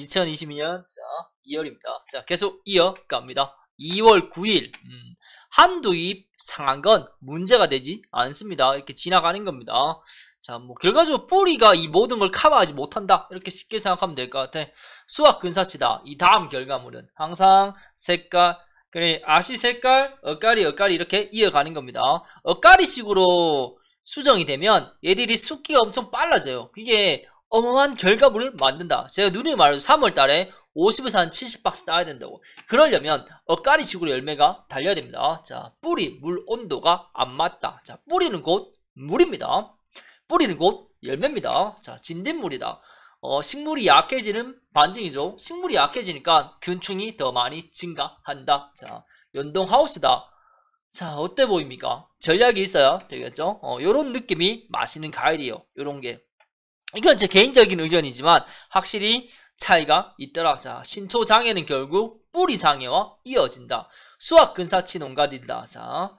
2022년 자 2월입니다. 자 계속 이어갑니다. 2월 9일 음, 한두입 상한 건 문제가 되지 않습니다. 이렇게 지나가는 겁니다. 자, 뭐 결과적으로 뿌리가 이 모든 걸 커버하지 못한다 이렇게 쉽게 생각하면 될 것 같아. 수학 근사치다. 이 다음 결과물은 항상 색깔 그래 아시 색깔 엇갈이 엇갈이 이렇게 이어가는 겁니다. 엇갈이식으로 수정이 되면 얘들이 숙기가 엄청 빨라져요. 그게 어마어마한 결과물을 만든다. 제가 눈에 말해도 3월달에 50에서 한 70박스 따야 된다고. 그러려면 엇가리식으로 열매가 달려야 됩니다. 자, 뿌리, 물, 온도가 안 맞다. 자, 뿌리는 곧 물입니다. 뿌리는 곧 열매입니다. 자, 진딧물이다. 어, 식물이 약해지는 반증이죠. 식물이 약해지니까 균충이 더 많이 증가한다. 자, 연동 하우스다. 자, 어때 보입니까? 전략이 있어야 되겠죠? 어, 요런 느낌이 맛있는 과일이에요. 요런 게. 이건 제 개인적인 의견이지만 확실히 차이가 있더라. 자, 신초 장애는 결국 뿌리 장애와 이어진다. 수학 근사치 농가들이다. 자,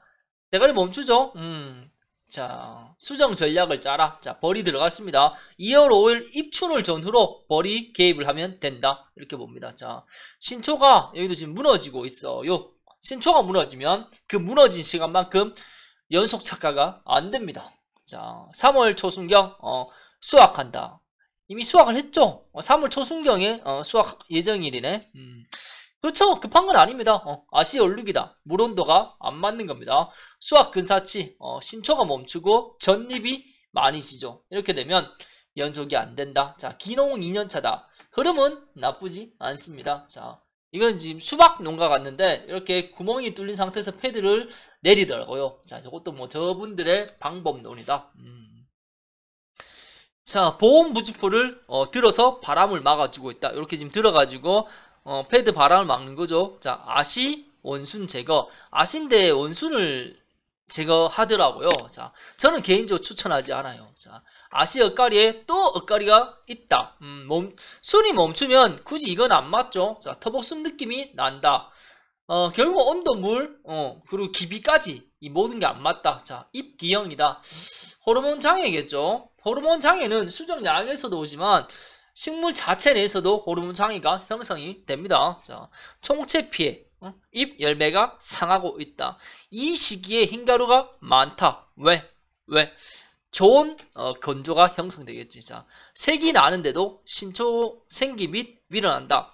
대가리 멈추죠. 음. 자, 수정 전략을 짜라. 자, 벌이 들어갔습니다. 2월 5일 입춘을 전후로 벌이 개입을 하면 된다. 이렇게 봅니다. 자, 신초가 여기도 지금 무너지고 있어요. 신초가 무너지면 그 무너진 시간만큼 연속 착가가 안 됩니다. 자, 3월 초순경 어 수확한다. 이미 수확을 했죠. 3월 어, 초순경에 어, 수확 예정일이네. 음. 그렇죠. 급한 건 아닙니다. 어, 아시아 얼룩이다. 물 온도가 안 맞는 겁니다. 수확 근사치, 어, 신초가 멈추고 전잎이 많이 지죠. 이렇게 되면 연속이 안 된다. 자, 기농 2년차다. 흐름은 나쁘지 않습니다. 자, 이건 지금 수박 농가 갔는데 이렇게 구멍이 뚫린 상태에서 패드를 내리더라고요. 자, 이것도 뭐 저분들의 방법론이다. 음. 자 보온 부직포를 어, 들어서 바람을 막아주고 있다 이렇게 지금 들어가지고 어, 패드 바람을 막는 거죠 자 아시 원순 제거 아신데 원순을 제거하더라고요 자 저는 개인적으로 추천하지 않아요 자 아시 엇가리에 또 엇가리가 있다 음, 몸, 순이 멈추면 굳이 이건 안 맞죠 자 터벅순 느낌이 난다 어, 결국 온도, 물, 어, 그리고 기비까지이 모든 게 안 맞다. 자, 입기형이다. 호르몬 장애겠죠. 호르몬 장애는 수정 약에서도 오지만 식물 자체 내에서도 호르몬 장애가 형성이 됩니다. 자, 총체 피해, 잎 어? 열매가 상하고 있다. 이 시기에 흰가루가 많다. 왜? 왜? 좋은 어, 건조가 형성되겠지. 자, 색이 나는데도 신초 생기 및 밀어난다.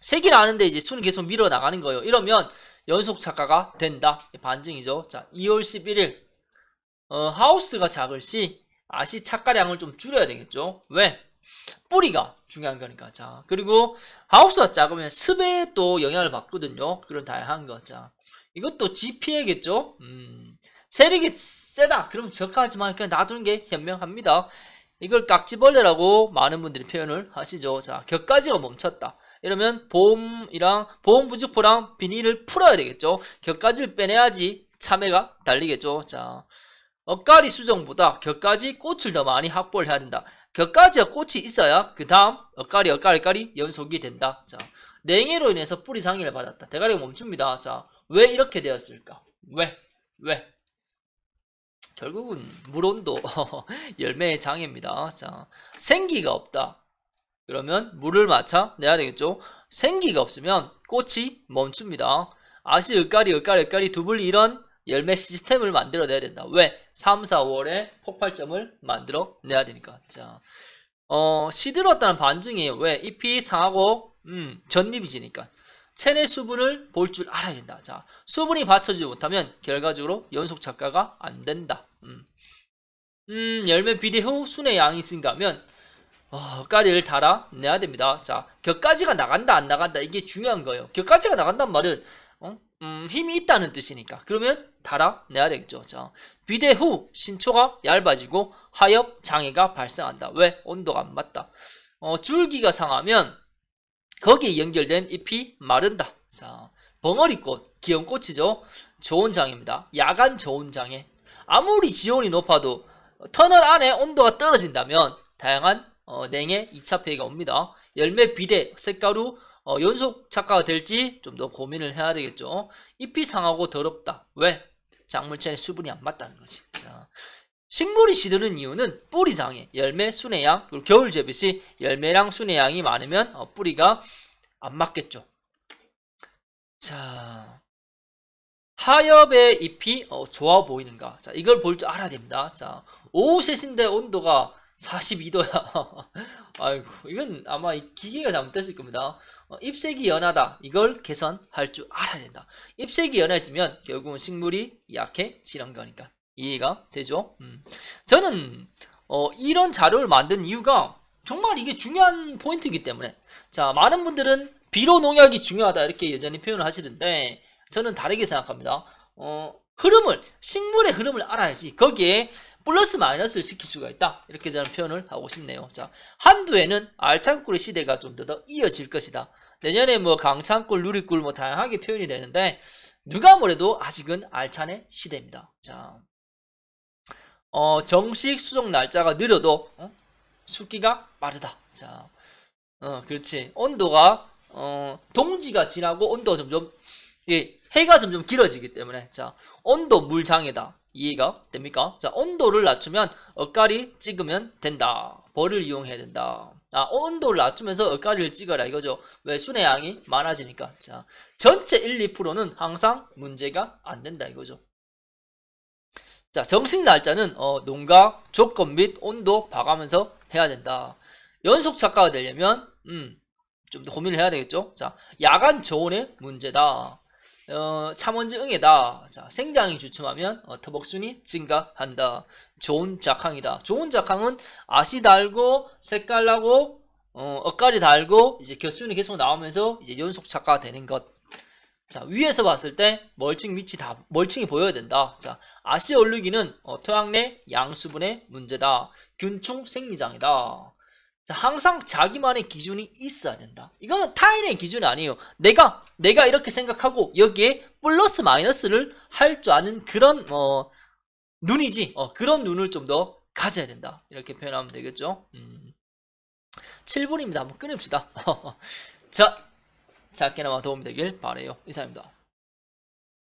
색이 나는데 이제 수 계속 밀어나가는 거예요. 이러면 연속 착가가 된다. 반증이죠. 자, 2월 11일 어, 하우스가 작을 시 아시 착가량을 좀 줄여야 되겠죠. 왜? 뿌리가 중요한 거니까. 자, 그리고 하우스가 작으면 습에 또 영향을 받거든요. 그런 다양한 거. 자, 이것도 GPA겠죠. 음, 세력이 세다. 그럼 적하지만 그냥 놔두는 게 현명합니다. 이걸 깍지벌레라고 많은 분들이 표현을 하시죠. 자, 격가지가 멈췄다. 이러면 보험이랑 보험 부직포랑 비닐을 풀어야 되겠죠. 격가지를 빼내야지 참외가 달리겠죠. 자, 엇가리 수정보다 격까지 꽃을 더 많이 확보를 해야 된다. 격까지와 꽃이 있어야 그 다음 엇가리엇가리 억가리 연속이 된다. 자, 냉해로 인해서 뿌리 상해를 받았다. 대가리가 멈춥니다. 자, 왜 이렇게 되었을까? 왜? 왜? 결국은 물온도 열매의 장애입니다. 자, 생기가 없다. 그러면 물을 맞춰 내야 되겠죠? 생기가 없으면 꽃이 멈춥니다. 아시, 엇까리엇까리엇까리 두블리 이런 열매 시스템을 만들어내야 된다. 왜? 3, 4월에 폭발점을 만들어내야 되니까. 자, 어, 시들었다는 반증이 에요 왜? 잎이 상하고, 음, 전잎이 지니까. 체내 수분을 볼 줄 알아야 된다. 자, 수분이 받쳐주지 못하면 결과적으로 연속 착가가 안 된다. 음. 음, 열매 비대 후 순의 양이 증가하면 어, 까리를 달아내야 됩니다. 자, 격까지가 나간다 안 나간다 이게 중요한 거예요. 격까지가 나간단 말은 음, 힘이 있다는 뜻이니까 그러면 달아내야 되겠죠 자, 비대 후 신초가 얇아지고 하엽 장애가 발생한다 왜? 온도가 안 맞다 어, 줄기가 상하면 거기에 연결된 잎이 마른다 자, 벙어리꽃 기염꽃이죠 좋은 장입니다 야간 좋은 장애 아무리 지온이 높아도 터널 안에 온도가 떨어진다면 다양한 어, 냉해 2차 폐해가 옵니다 열매 비대 색가루 어, 연속 작가가 될지 좀 더 고민을 해야 되겠죠. 잎이 상하고 더럽다. 왜? 작물체의 수분이 안 맞다는 거지. 자, 식물이 시드는 이유는 뿌리 장애, 열매 순의 양, 그리고 겨울 재배 시 열매랑 순의 양이 많으면 어, 뿌리가 안 맞겠죠. 자, 하엽의 잎이 어, 좋아 보이는가? 자, 이걸 볼 줄 알아야 됩니다. 자, 오후 3시인데 온도가 42도야. 아이고, 이건 아마 기계가 잘못됐을 겁니다. 어, 잎색이 연하다 이걸 개선할 줄 알아야 된다 잎색이 연해지면 결국은 식물이 약해지는 거니까 이해가 되죠 음. 저는 어, 이런 자료를 만든 이유가 정말 이게 중요한 포인트이기 때문에 자 많은 분들은 비료 농약이 중요하다 이렇게 여전히 표현을 하시는데 저는 다르게 생각합니다 어, 흐름을 식물의 흐름을 알아야지 거기에 플러스 마이너스를 시킬 수가 있다. 이렇게 저는 표현을 하고 싶네요. 자, 한두에는 알창꿀의 시대가 좀 더 이어질 것이다. 내년에 뭐 강창꿀, 누리꿀 뭐 다양하게 표현이 되는데 누가 뭐래도 아직은 알찬의 시대입니다. 자, 어, 정식 수송 날짜가 느려도 어? 숙기가 빠르다. 자, 어, 그렇지. 온도가 어, 동지가 지나고 온도가 점점 예, 해가 점점 길어지기 때문에 자, 온도 물장애다. 이해가 됩니까? 자 온도를 낮추면 엇갈이 찍으면 된다 벌을 이용해야 된다 아 온도를 낮추면서 엇갈이를 찍어라 이거죠 왜 순의 양이 많아지니까 자 전체 1, 2%는 항상 문제가 안 된다 이거죠 자 정식 날짜는 어, 농가 조건 및 온도 봐가면서 해야 된다 연속 작가가 되려면 음, 좀 더 고민을 해야 되겠죠 자 야간 저온의 문제다 어, 참원지 응에다 자, 생장이 주춤하면 어, 터벅순이 증가한다. 좋은 작황이다. 좋은 작황은 아시 달고 색깔나고 어, 엇갈이 달고 이제 겨순이 계속 나오면서 이제 연속 작가가 되는 것. 자 위에서 봤을 때 멀칭 밑이 다 멀칭이 보여야 된다. 자 아시 얼룩이는 어, 토양 내 양수분의 문제다. 균총 생리장이다. 항상 자기만의 기준이 있어야 된다. 이거는 타인의 기준이 아니에요. 내가 내가 이렇게 생각하고 여기에 플러스 마이너스를 할 줄 아는 그런 어, 눈이지. 어, 그런 눈을 좀 더 가져야 된다. 이렇게 표현하면 되겠죠. 음. 7분입니다. 한번 끊읍시다. 자, 작게나마 도움이 되길 바래요. 이상입니다.